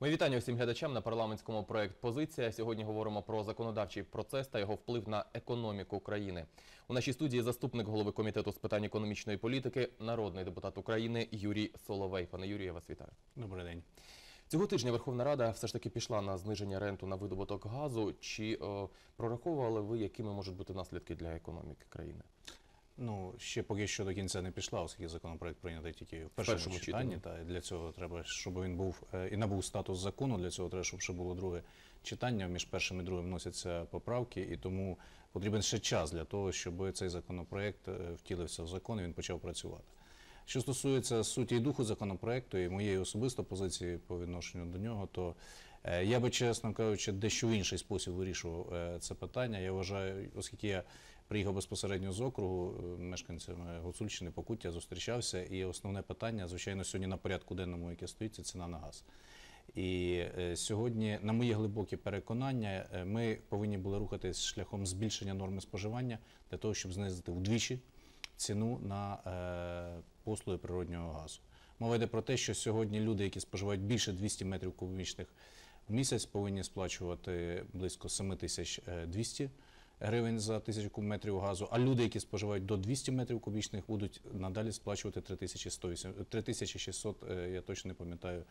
Ми вітання усім глядачам на парламентському проект Позиція. Сьогодні говоримо про законодавчий процес та його вплив на економіку країни. У нашій студії заступник голови комітету з питань економічної політики, народний депутат України Юрій Соловей. Пане Юрію, я вас вітаю. Добрий день. Цього тижня Верховна Рада все ж таки пішла на зниження ренту на видобуток газу. Чи о, е, прораховували ви, якими можуть бути наслідки для економіки країни? Ну ще поки що до кінця не пішла, оскільки законопроект прийнятий тільки в першому, першому читанні. Та для цього треба, щоб він був е, і набув статус закону. Для цього треба, щоб ще було друге читання. Між першим і другим вносяться поправки, і тому потрібен ще час для того, щоб цей законопроект е, втілився в закон і він почав працювати. Що стосується суті і духу законопроекту і моєї особистої позиції по відношенню до нього, то е, я би чесно кажучи, дещо в інший спосіб вирішував це питання. Я вважаю, оскільки я приїхав безпосередньо з округу е, мешканцями Гуцульщини, Покуття зустрічався. І основне питання, звичайно, сьогодні на порядку денному, яке стоїть, це ціна на газ. І е, сьогодні, на мої глибокі переконання, е, ми повинні були рухатись шляхом збільшення норми споживання для того, щоб знизити вдвічі ціну на послуги природнього газу. Мова йде про те, що сьогодні люди, які споживають більше 200 метрів кубічних в місяць, повинні сплачувати близько 7200 тисяч гривень за тисячу метрів газу. А люди, які споживають до 200 метрів кубічних, будуть надалі сплачувати 3600, е, Я точно не пам'ятаю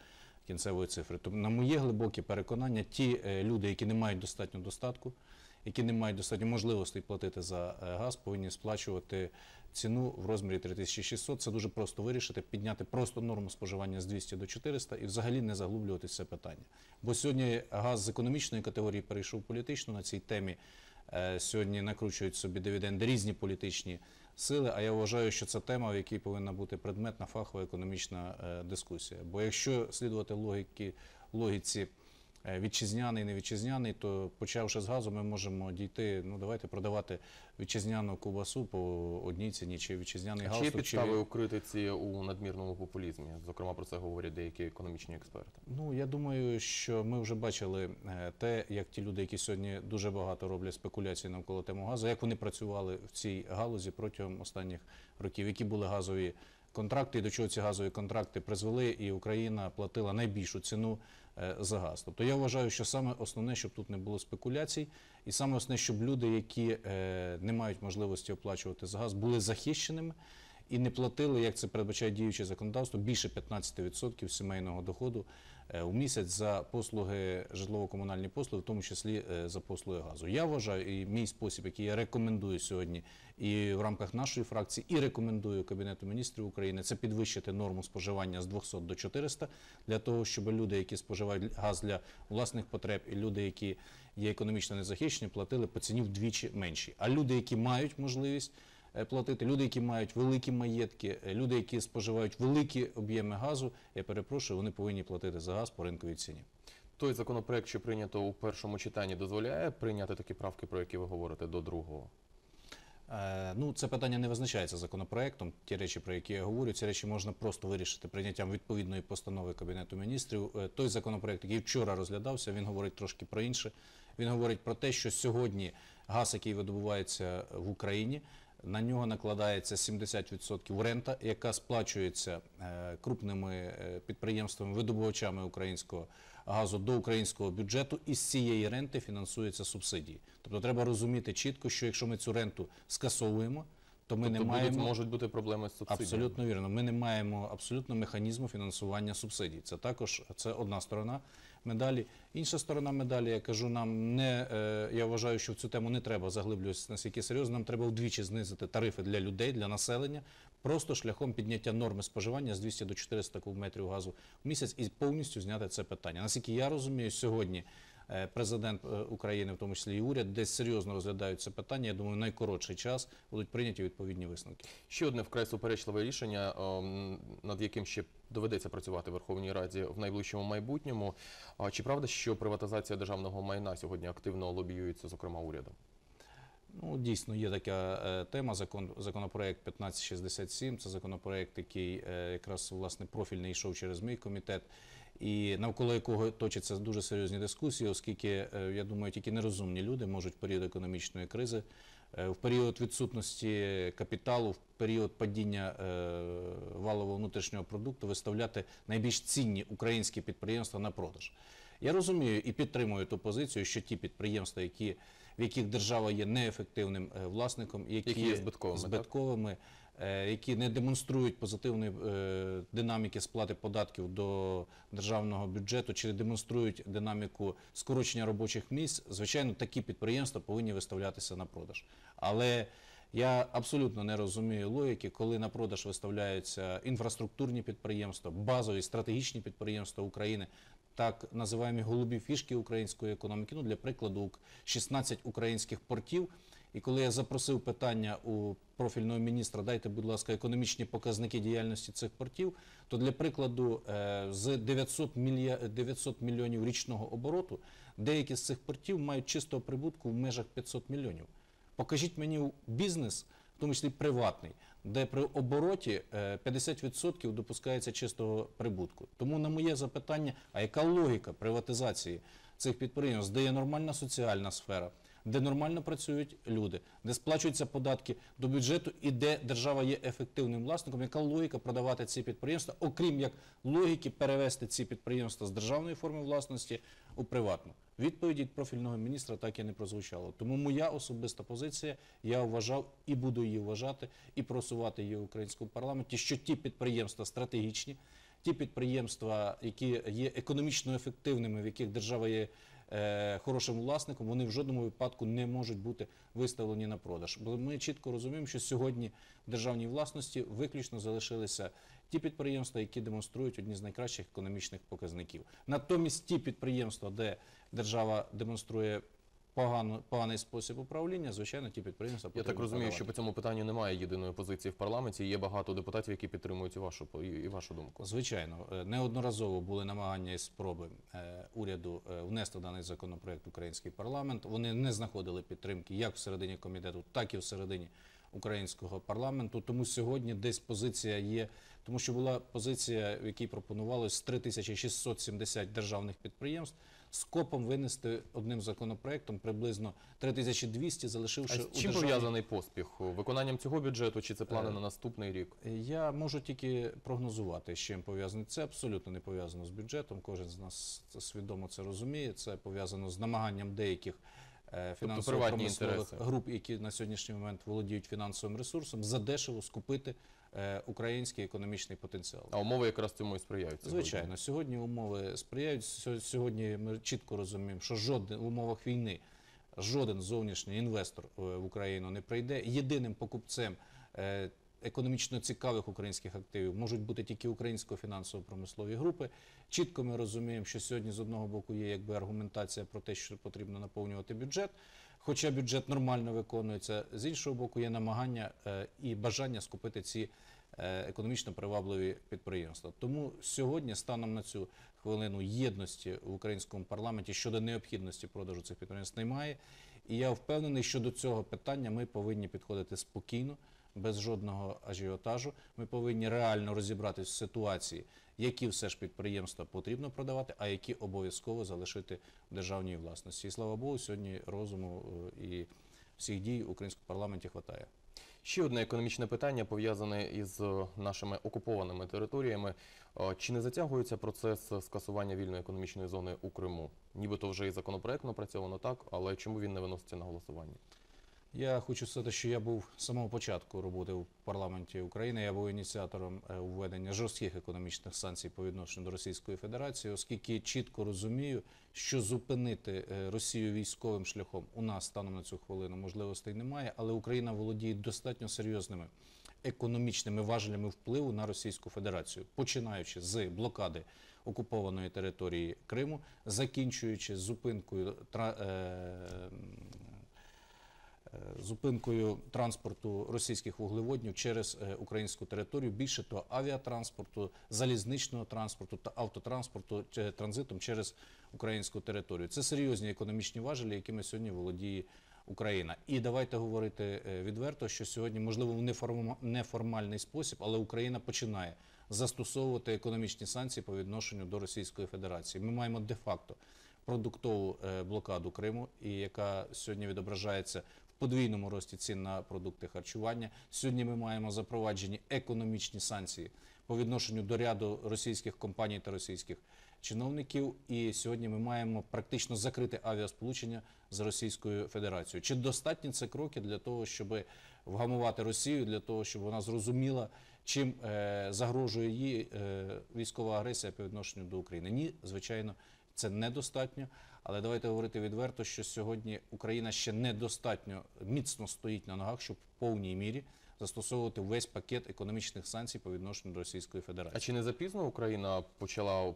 кінцевої цифри. Тобто, на моє глибоке переконання, ті е, люди, які не мають достатньо достатку. Які не мають достатньо можливостей платити за е, газ, повинні сплачувати ціну в розмірі 3600. Це дуже просто вирішити, підняти просто норму споживання з 200 до 400 і взагалі не заглублювати це питання. Бо сьогодні газ з економічної категорії перейшов політично на цій темі. Е, сьогодні накручують собі дивіденди різні політичні сили. А я вважаю, що це тема, в якій повинна бути предметна фахова економічна е, дискусія. Бо якщо слідувати логіки логіці. Е, вітчизняний, невітчизняний, то почавши з газу, ми можемо дійти. Ну давайте продавати вітчизняну кубасу по одній ціні чи вітчизняний галстук. Чи є підстави чи... у критиці у надмірному популізмі? Зокрема, про це говорять деякі економічні експерти. Ну я думаю, що ми вже бачили е, те, як ті люди, які сьогодні дуже багато роблять спекуляції навколо тему газу, як вони працювали в цій галузі протягом останніх років, які були газові контракти і до чого ці газові контракти призвели, і Україна платила найбільшу ціну е, за газ. Тобто я вважаю, що саме основне, щоб тут не було спекуляцій, і саме основне, щоб люди, які е, не мають можливості оплачувати за газ, були захищеними. І не платили, як це передбачає діюче законодавство, більше 15% сімейного доходу Е, у місяць за послуги житлово-комунальні послуги, в тому числі е, за послуги газу. Я вважаю, і мій спосіб, який я рекомендую сьогодні, і в рамках нашої фракції, і рекомендую Кабінету міністрів України це підвищити норму споживання з 200 до 400, для того, щоб люди, які споживають газ для власних потреб, і люди, які є економічно незахищені, платили по ціні вдвічі менші. А люди, які мають можливість. Е, платити, люди, які мають великі маєтки, е, люди, які споживають великі об'єми газу. Я перепрошую, вони повинні платити за газ по ринковій ціні. Той законопроект, що прийнято у першому читанні, дозволяє прийняти такі правки, про які ви говорите, до другого. Е, ну, це питання не визначається законопроектом. Ті речі, про які я говорю, ці речі можна просто вирішити прийняттям відповідної постанови кабінету міністрів. Той законопроект, який вчора розглядався, він говорить трошки про інше. Він говорить про те, що сьогодні газ, який видобувається в Україні, на нього накладається 70% рента, яка сплачується е, крупними е, підприємствами, видобувачами українського газу до українського бюджету, і з цієї ренти фінансуються субсидії. Тобто треба розуміти чітко, що якщо ми цю ренту скасовуємо. То ми тобто не маємо будуть, можуть бути проблеми з субсидіями. абсолютно вірно. Ми не маємо абсолютно механізму фінансування субсидій. Це також це одна сторона медалі. Інша сторона медалі, я кажу, нам не е, я вважаю, що в цю тему не треба заглиблюватися наскільки серйозно. Нам треба вдвічі знизити тарифи для людей, для населення, просто шляхом підняття норми споживання з 200 до 400 кубометрів газу в місяць і повністю зняти це питання. Наскільки я розумію, сьогодні Е, президент е, України, в тому числі і уряд, десь серйозно розглядають це питання. Я думаю, найкоротший час будуть прийняті відповідні висновки. Ще одне вкрай суперечливе рішення, ем, над яким ще доведеться працювати Верховній Раді в найближчому майбутньому. Чи правда, що приватизація державного майна сьогодні активно лобіюється, зокрема урядом? Ну, дійсно є така е, тема. Закон законопроект 1567, Це законопроект, який е, якраз власне профільний йшов через мій комітет і навколо якого точаться дуже серйозні дискусії, оскільки е, я думаю, тільки нерозумні люди можуть в період економічної кризи, е, в період відсутності капіталу, в період падіння е, валового внутрішнього продукту виставляти найбільш цінні українські підприємства на продаж. Я розумію і підтримую ту позицію, що ті підприємства, які в яких держава є неефективним власником, які, які є збитковими, збитковими Е, які не демонструють позитивної е, динаміки сплати податків до державного бюджету, чи демонструють динаміку скорочення робочих місць, звичайно, такі підприємства повинні виставлятися на продаж. Але я абсолютно не розумію логіки, коли на продаж виставляються інфраструктурні підприємства, базові стратегічні підприємства України. Так називаємо голубі фішки української економіки. Ну, для прикладу, 16 українських портів. І коли я запросив питання у профільного міністра дайте, будь ласка, економічні показники діяльності цих портів, то для прикладу е, з 900 мільйонів річного обороту деякі з цих портів мають чистого прибутку в межах 500 мільйонів. Покажіть мені бізнес, в тому числі приватний, де при обороті 50% е, допускається чистого прибутку. Тому на моє запитання: а яка логіка приватизації цих підприємств, де є нормальна соціальна сфера? де нормально працюють люди, де сплачуються податки до бюджету і де держава є ефективним власником. Яка логіка продавати ці підприємства, окрім як логіки перевести ці підприємства з державної форми власності у приватну? Відповіді профільного міністра так і не прозвучало. Тому моя особиста позиція, я вважав і буду її вважати, і просувати її в українському парламенті, що ті підприємства стратегічні, ті підприємства, які є економічно ефективними, в яких держава є Е, хорошим власником, вони в жодному випадку не можуть бути виставлені на продаж. Бо ми чітко розуміємо, що сьогодні в державній власності виключно залишилися ті підприємства, які демонструють одні з найкращих економічних показників. Натомість ті підприємства, де держава демонструє погано, поганий спосіб управління, звичайно, ті підприємства Я так розумію, що по цьому питанню немає єдиної позиції в парламенті. Є багато депутатів, які підтримують вашу і вашу думку. Звичайно, е, неодноразово були намагання і спроби е, уряду е, внести даний законопроект український парламент. Вони не знаходили підтримки як всередині комітету, так і всередині українського парламенту. Тому сьогодні десь позиція є тому що була позиція, в якій пропонувалось 3670 державних підприємств скопом винести одним законопроектом приблизно 3200, залишивши а з чим пов'язаний поспіх виконанням цього бюджету чи це плани е, на наступний рік? Я можу тільки прогнозувати, з чим пов'язано. Це абсолютно не пов'язано з бюджетом. Кожен з нас свідомо це розуміє. Це пов'язано з намаганням деяких е, тобто фінансово-промислових груп, які на сьогоднішній момент володіють фінансовим ресурсом, задешево скупити Е, український економічний потенціал. А умови якраз цьому і сприяють. Звичайно, сьогодні умови сприяють. Сьогодні ми чітко розуміємо, що жоден в умовах війни жоден зовнішній інвестор е, в Україну не прийде. Єдиним покупцем е, економічно цікавих українських активів можуть бути тільки українсько-фінансово-промислові групи. Чітко ми розуміємо, що сьогодні з одного боку є якби аргументація про те, що потрібно наповнювати бюджет. Хоча бюджет нормально виконується, з іншого боку, є намагання е, і бажання скупити ці е, економічно привабливі підприємства. Тому сьогодні, станом на цю хвилину єдності в українському парламенті щодо необхідності продажу цих підприємств немає. І я впевнений, що до цього питання ми повинні підходити спокійно без жодного ажіотажу. Ми повинні реально розібратися в ситуації, які все ж підприємства потрібно продавати, а які обов'язково залишити в державній власності. І слава Богу, сьогодні розуму е, і всіх дій в українському парламенті вистачає. Ще одне економічне питання пов'язане із е, нашими окупованими територіями. Е, чи не затягується процес скасування вільної економічної зони у Криму? Нібито вже і законопроект напрацьовано так, але чому він не виноситься на голосування? Я хочу сказати, що я був з самого початку роботи в парламенті України. Я був ініціатором е, введення жорстких економічних санкцій по відношенню до Російської Федерації, оскільки чітко розумію, що зупинити е, Росію військовим шляхом у нас станом на цю хвилину можливостей немає, але Україна володіє достатньо серйозними економічними важелями впливу на Російську Федерацію, починаючи з блокади окупованої території Криму, закінчуючи зупинкою. Е зупинкою транспорту російських вуглеводнів через е, українську територію, більше того, авіатранспорту, залізничного транспорту та автотранспорту е, транзитом через українську територію. Це серйозні економічні важелі, якими сьогодні володіє. Україна, і давайте говорити е, відверто, що сьогодні, можливо, в неформальний спосіб, але Україна починає застосовувати економічні санкції по відношенню до Російської Федерації. Ми маємо де факто продуктову блокаду Криму, і яка сьогодні відображається подвійному рості цін на продукти харчування. Сьогодні ми маємо запроваджені економічні санкції по відношенню до ряду російських компаній та російських чиновників. І сьогодні ми маємо практично закрити авіасполучення з Російською Федерацією. Чи достатні це кроки для того, щоб вгамувати Росію, для того, щоб вона зрозуміла? чим е, загрожує її е, військова агресія по відношенню до України. Ні, звичайно, це недостатньо. Але давайте говорити відверто, що сьогодні Україна ще недостатньо міцно стоїть на ногах, щоб в повній мірі. Застосовувати весь пакет економічних санкцій по відношенню до Російської Федерації. А чи не запізно Україна почала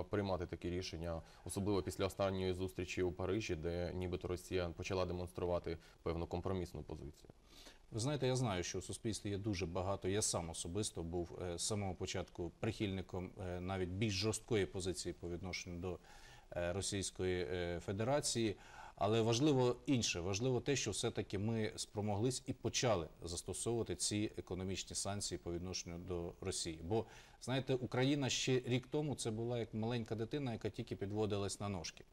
е, приймати такі рішення, особливо після останньої зустрічі у Парижі, де нібито Росія почала демонструвати певну компромісну позицію? Ви знаєте, я знаю, що у суспільстві є дуже багато. Я сам особисто був е, з самого початку прихильником е, навіть більш жорсткої позиції по відношенню до е, Російської Федерації. Але важливо інше, важливо те, що все-таки ми спромоглись і почали застосовувати ці економічні санкції по відношенню до Росії. Бо знаєте, Україна ще рік тому це була як маленька дитина, яка тільки підводилась на ножки,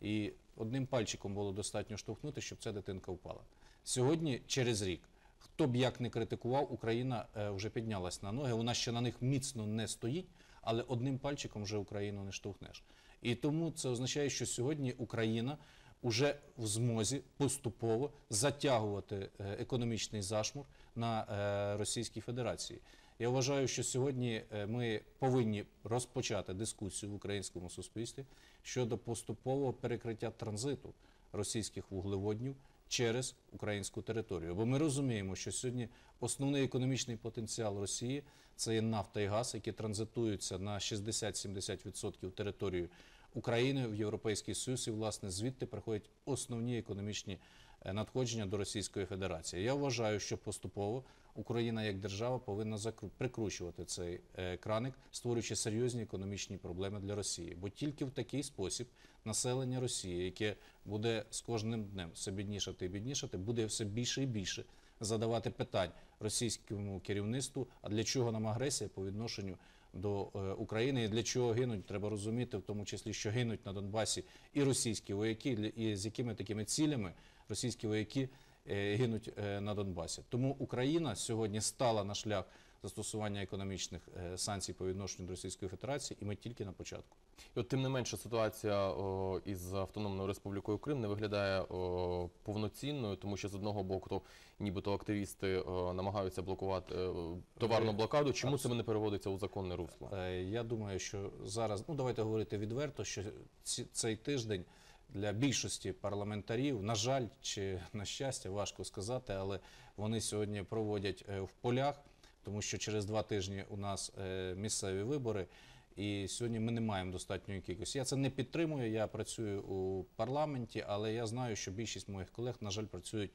і одним пальчиком було достатньо штовхнути, щоб ця дитинка впала сьогодні. Через рік Хто б як не критикував, Україна е, вже піднялась на ноги. Вона ще на них міцно не стоїть, але одним пальчиком вже Україну не штовхнеш. І тому це означає, що сьогодні Україна вже в змозі поступово затягувати е, економічний зашмур на е, Російській Федерації. Я вважаю, що сьогодні ми повинні розпочати дискусію в українському суспільстві щодо поступового перекриття транзиту російських вуглеводнів через українську територію. Бо ми розуміємо, що сьогодні основний економічний потенціал Росії це є нафта і газ, які транзитуються на 60-70% території України в Європейський Союз, і власне звідти приходять основні економічні е, надходження до Російської Федерації. Я вважаю, що поступово Україна як держава повинна прикручувати цей е, краник, створюючи серйозні економічні проблеми для Росії, бо тільки в такий спосіб населення Росії, яке буде з кожним днем все біднішати і біднішати, буде все більше і більше задавати питань російському керівництву. А для чого нам агресія по відношенню до е, України і для чого гинуть? Треба розуміти, в тому числі, що гинуть на Донбасі і російські вояки, і з якими такими цілями російські вояки. Е, гинуть е, на Донбасі. Тому Україна сьогодні стала на шлях застосування економічних е, санкцій по відношенню до Російської Федерації, і ми тільки на початку. І от тим не менше ситуація із Автономною Республікою Крим не виглядає повноцінною, тому що з одного боку то нібито активісти намагаються блокувати товарну блокаду. Чому це не переводиться у законне русло? Я думаю, що зараз ну давайте говорити відверто, що ці, цей тиждень для більшості парламентарів, на жаль, чи на щастя, важко сказати, але вони сьогодні проводять е, в полях, тому що через два тижні у нас е, місцеві вибори. І сьогодні ми не маємо достатньої кількості. Я це не підтримую. Я працюю у парламенті, але я знаю, що більшість моїх колег, на жаль, працюють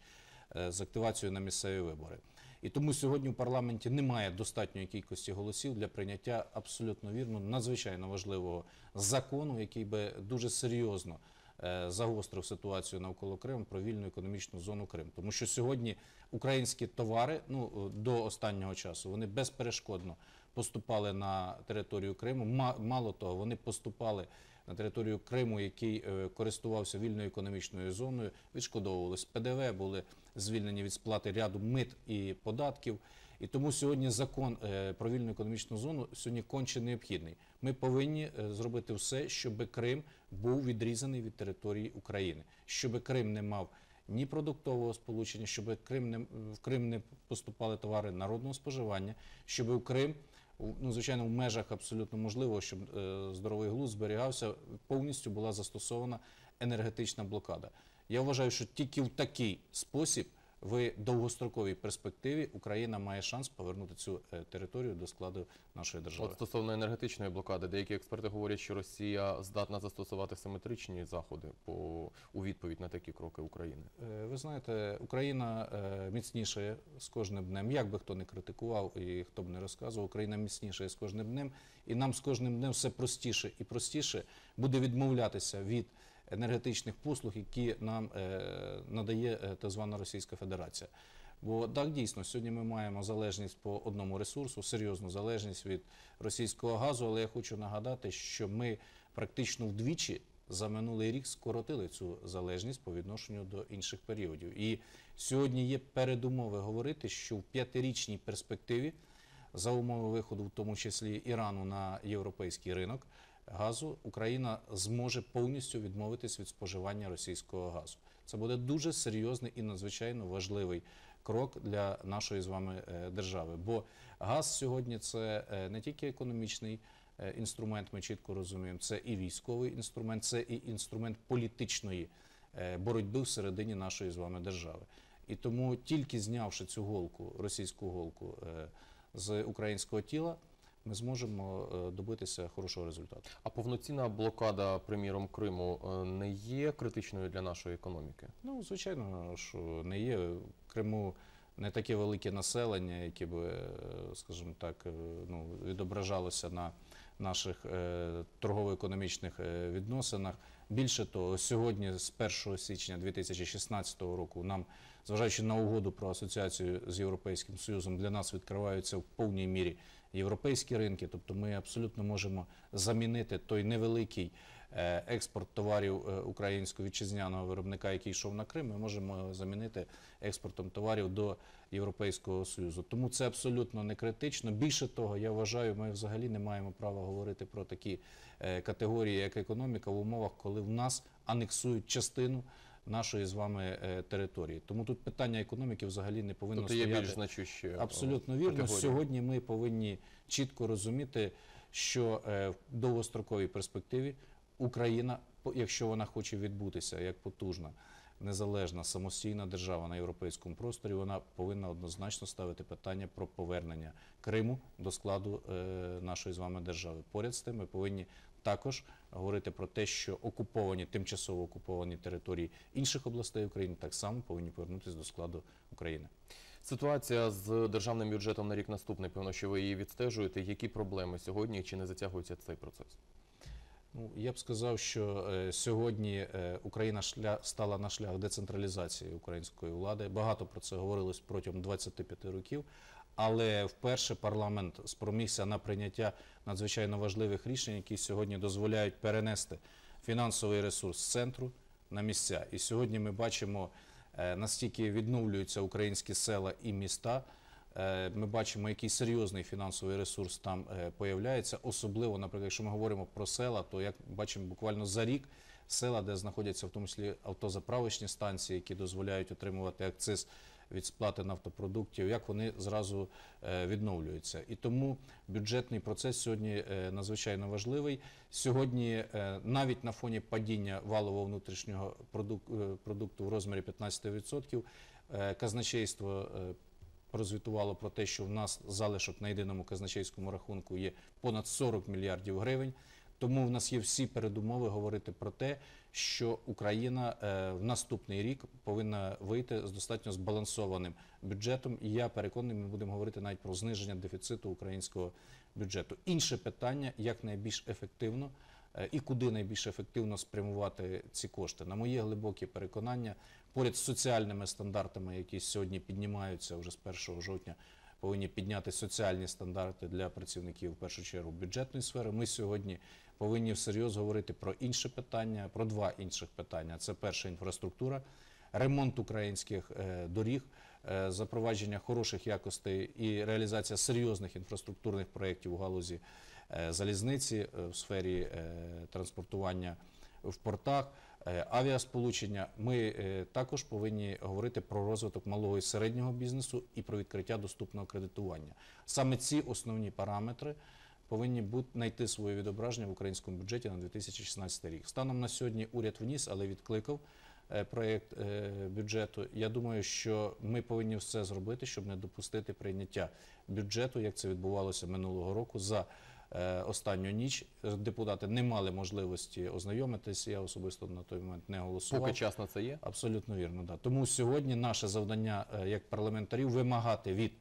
е, з активацією на місцеві вибори. І тому сьогодні у парламенті немає достатньої кількості голосів для прийняття абсолютно вірно, надзвичайно важливого закону, який би дуже серйозно. Е, загострив ситуацію навколо Криму про вільну економічну зону Крим. Тому що сьогодні українські товари ну е, до останнього часу вони безперешкодно поступали на територію Криму. Мало того, вони поступали. На територію Криму, який е, користувався вільною економічною зоною, Відшкодовувались ПДВ, були звільнені від сплати ряду мит і податків. І тому сьогодні закон е, про вільну економічну зону сьогодні конче необхідний. Ми повинні е, зробити все, щоб Крим був відрізаний від території України, щоб Крим не мав. Ні продуктового сполучення, щоб Крим не в Крим не поступали товари народного споживання, щоб у Крим ну звичайно в межах абсолютно можливо, щоб е, здоровий глузд зберігався, повністю була застосована енергетична блокада. Я вважаю, що тільки в такий спосіб в довгостроковій перспективі Україна має шанс повернути цю е, територію до складу нашої держави. От Стосовно енергетичної блокади, деякі експерти говорять, що Росія здатна застосувати симетричні заходи по у відповідь на такі кроки України. Е, ви знаєте, Україна е, міцніше з кожним днем. Як би хто не критикував і хто б не розказував, Україна міцніше з кожним днем, і нам з кожним днем все простіше і простіше буде відмовлятися від енергетичних послуг, які нам е, надає е, так звана Російська Федерація. Бо так дійсно сьогодні ми маємо залежність по одному ресурсу, серйозну залежність від російського газу. Але я хочу нагадати, що ми практично вдвічі за минулий рік скоротили цю залежність по відношенню до інших періодів. І сьогодні є передумови говорити, що в п'ятирічній перспективі за умови виходу, в тому числі Ірану на європейський ринок газу Україна зможе повністю відмовитись від споживання російського газу. Це буде дуже серйозний і надзвичайно важливий крок для нашої з вами е, держави. Бо газ сьогодні це е, не тільки економічний. Е, інструмент ми чітко розуміємо, це і військовий інструмент, це і інструмент політичної боротьби всередині нашої з вами держави. І тому тільки знявши цю голку, російську голку з українського тіла ми зможемо е, добитися хорошого результату. А повноцінна блокада, приміром, Криму е, не є критичною для нашої економіки? Ну звичайно, що не є В Криму. Не таке велике населення, яке би, е, скажімо так, ну відображалося на наших торгово-економічних відносинах. Більше того, сьогодні, з 1 січня 2016 року, нам, зважаючи на угоду про асоціацію з європейським союзом, для нас відкриваються в повній мірі європейські ринки. Тобто, ми абсолютно можемо замінити той невеликий е, експорт товарів е, українського вітчизняного виробника, який йшов на Крим. Ми можемо замінити експортом товарів до Європейського союзу. Тому це абсолютно не критично. Більше того, я вважаю, ми взагалі не маємо права говорити про такі е, категорії, як економіка, в умовах, коли в нас анексують частину нашої з вами е, території. Тому тут питання економіки взагалі не повинно тобто стояти. є більш значущі е, абсолютно вірно. Категорії. Сьогодні ми повинні чітко розуміти, що е, в довгостроковій перспективі Україна, якщо вона хоче відбутися як потужна. Незалежна самостійна держава на європейському просторі вона повинна однозначно ставити питання про повернення Криму до складу е, нашої з вами держави. Поряд з тим ми повинні також говорити про те, що окуповані тимчасово окуповані території інших областей України так само повинні повернутися до складу України. Ситуація з державним бюджетом на рік наступний. Певно, що ви її відстежуєте. Які проблеми сьогодні чи не затягується цей процес? Ну, я б сказав, що е, сьогодні е, Україна шля, стала на шлях децентралізації української влади. Багато про це говорилось протягом 25 років. Але вперше парламент спромігся на прийняття надзвичайно важливих рішень, які сьогодні дозволяють перенести фінансовий ресурс з центру на місця. І сьогодні ми бачимо е, настільки відновлюються українські села і міста. Е, ми бачимо, який серйозний фінансовий ресурс там е, появляється. Особливо, наприклад, якщо ми говоримо про села, то як бачимо, буквально за рік села, де знаходяться в тому числі автозаправочні станції, які дозволяють отримувати акциз від сплати нафтопродуктів, як вони зразу е, відновлюються. І тому бюджетний процес сьогодні е, надзвичайно важливий. Сьогодні е, навіть на фоні падіння валового внутрішнього продукту в розмірі 15%, казначейство. Розвітувало про те, що в нас залишок на єдиному казначейському рахунку є понад 40 мільярдів гривень. Тому в нас є всі передумови говорити про те, що Україна е, в наступний рік повинна вийти з достатньо збалансованим бюджетом. І я переконаний, ми будемо говорити навіть про зниження дефіциту українського бюджету. Інше питання як найбільш ефективно. Е, і куди найбільш ефективно спрямувати ці кошти, на моє глибоке переконання, поряд з соціальними стандартами, які сьогодні піднімаються вже з 1 жовтня, повинні підняти соціальні стандарти для працівників в першу чергу бюджетної сфери. Ми сьогодні повинні всерйоз говорити про інше питання, про два інших питання: це перша інфраструктура. Ремонт українських е, доріг, е, запровадження хороших якостей і реалізація серйозних інфраструктурних проєктів у галузі е, залізниці в сфері транспортування в портах. Е, авіасполучення. Ми е, також повинні говорити про розвиток малого і середнього бізнесу і про відкриття доступного кредитування. Саме ці основні параметри. Повинні бути знайти своє відображення в українському бюджеті на 2016 рік. Станом на сьогодні уряд вніс, але відкликав е, проєкт бюджету. Я думаю, що ми повинні все зробити, щоб не допустити прийняття бюджету, як це відбувалося минулого року. за Е, останню ніч. Депутати не мали можливості ознайомитися. Я особисто на той момент не голосував. Поки час на це є. Абсолютно вірно. Да. Тому сьогодні наше завдання е, як парламентарів вимагати від.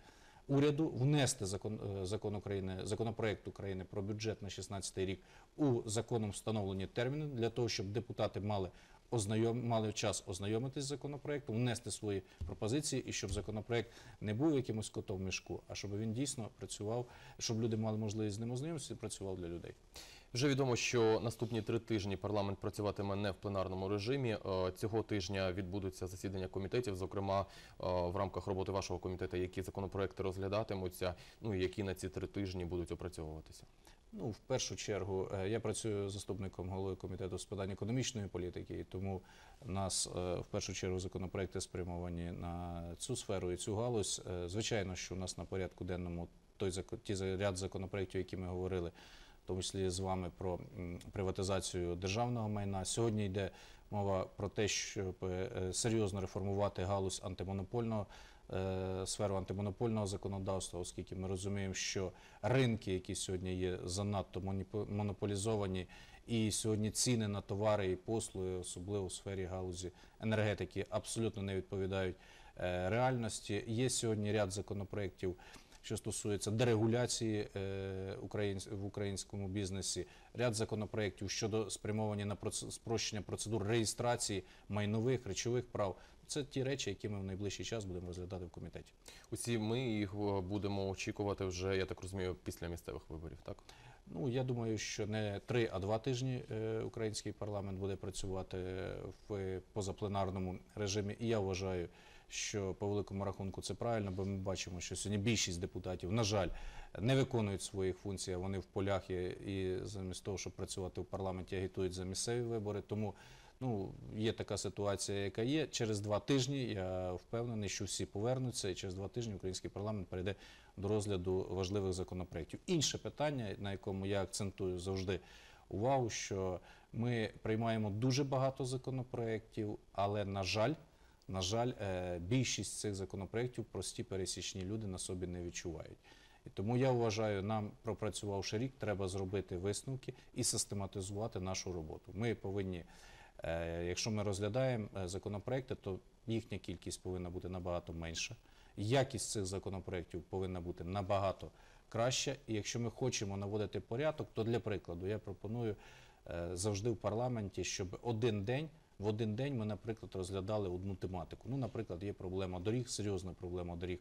Уряду внести закон е, закон України, законопроект України про бюджет на 2016 рік у законом встановлені терміни для того, щоб депутати мали ознайом, мали час ознайомитись з законопроектом, внести свої пропозиції і щоб законопроект не був якимось котом в мішку, а щоб він дійсно працював, щоб люди мали можливість з ним ознайомитися і працював для людей. Вже відомо, що наступні три тижні парламент працюватиме не в пленарному режимі. Е, цього тижня відбудуться засідання комітетів, зокрема е, в рамках роботи вашого комітету, які законопроекти розглядатимуться, ну і які на ці три тижні будуть опрацьовуватися. Ну, в першу чергу, е, я працюю заступником голови комітету з питань економічної політики, і тому у нас е, в першу чергу законопроекти спрямовані на цю сферу і цю галузь. Е, звичайно, що у нас на порядку денному той ті ряд законопроєктів, які ми говорили, в тому числі з вами про приватизацію державного майна. Сьогодні йде мова про те, щоб серйозно реформувати галузь антимонопольного. Е, сферу антимонопольного законодавства, оскільки ми розуміємо, що ринки, які сьогодні є занадто монополізовані, і сьогодні ціни на товари і послуги, особливо в сфері галузі енергетики, абсолютно не відповідають е, реальності. Є сьогодні ряд законопроєктів, що стосується дерегуляції е, в українському бізнесі, ряд законопроєктів щодо спрямовані на спрощення процедур реєстрації майнових речових прав. Це ті речі, які ми в найближчий час будемо розглядати в комітеті. Усі ми їх е, будемо очікувати вже, я так розумію, після місцевих виборів, так? Ну я думаю, що не три, а два тижні е, український парламент буде працювати в позапленарному режимі. І я вважаю, що по великому рахунку це правильно, бо ми бачимо, що сьогодні більшість депутатів, на жаль, не виконують своїх функцій. Вони в полях і замість того, щоб працювати в парламенті, агітують за місцеві вибори. Тому Ну, є така ситуація, яка є. Через два тижні я впевнений, що всі повернуться, і через два тижні український парламент перейде до розгляду важливих законопроєктів. Інше питання, на якому я акцентую завжди увагу, що ми приймаємо дуже багато законопроєктів, але на жаль. На жаль, е, більшість цих законопроєктів прості пересічні люди на собі не відчувають. І тому я вважаю, нам пропрацювавши рік, треба зробити висновки і систематизувати нашу роботу. Ми повинні Е, якщо ми розглядаємо е, законопроекти, то їхня кількість повинна бути набагато менша. Якість цих законопроєктів повинна бути набагато краща. І якщо ми хочемо наводити порядок, то для прикладу я пропоную е, завжди в парламенті, щоб один день в один день ми, наприклад, розглядали одну тематику. Ну, наприклад, є проблема доріг, серйозна проблема доріг.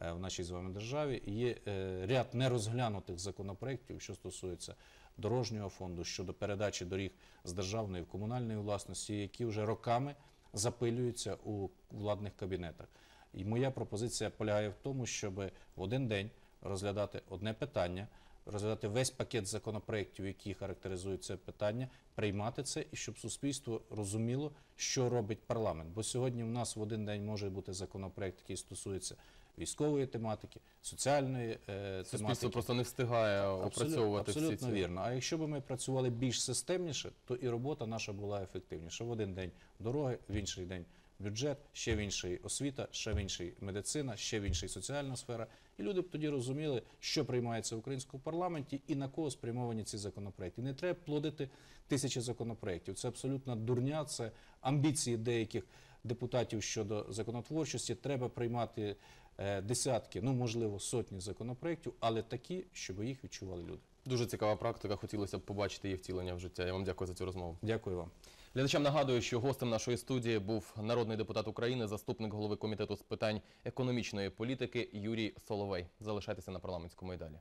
Е, в нашій з вами державі. Є е, ряд нерозглянутих законопроєктів, що стосується дорожнього фонду щодо передачі доріг з державної в комунальної власності, які вже роками запилюються у владних кабінетах. І моя пропозиція полягає в тому, щоб в один день розглядати одне питання. Розглядати весь пакет законопроєктів, які характеризують це питання, приймати це і щоб суспільство розуміло, що робить парламент. Бо сьогодні в нас в один день може бути законопроєкт, який стосується військової тематики, соціальної е, тематики. Суспільство просто не встигає опрацьовувати абсолютно, всі ці. вірно. А якщо б ми працювали більш системніше, то і робота наша була ефективніша. В один день дороги, в інший день бюджет, ще в інший освіта, ще в інший медицина, ще в інший соціальна сфера. І люди б тоді розуміли, що приймається в українському парламенті і на кого спрямовані ці законопроекти. Не треба плодити тисячі законопроектів. Це абсолютно дурня, це амбіції деяких депутатів щодо законотворчості. Треба приймати Е, десятки, ну можливо, сотні законопроєктів, але такі, щоб їх відчували люди. Дуже цікава практика. Хотілося б побачити її втілення в життя. Я вам дякую за цю розмову. Дякую вам. Глядачам нагадую, що гостем нашої студії був народний депутат України, заступник голови комітету з питань економічної політики Юрій Соловей. Залишайтеся на парламентському і далі.